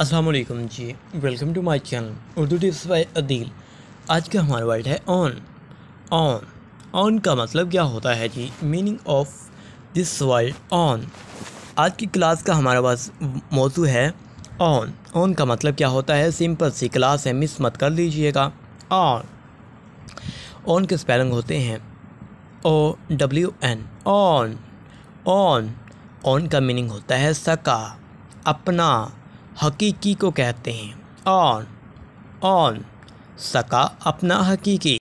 Aslam ji welcome to my channel Urdu tips by Adeel आज का हमारा वर्ड है ऑन ऑन ऑन का मतलब क्या होता है जी meaning of this world on आज की क्लास का हमारा पास मौजू है ऑन ऑन का मतलब क्या होता है सिंपल सी क्लास है मिस मत कर लीजिएगा ऑन ऑन के स्पेलिंग होते हैं O W N on on on का मीनिंग होता है सका अपना हकीकी को कहते हैं ऑन ऑन सका अपना हकीकी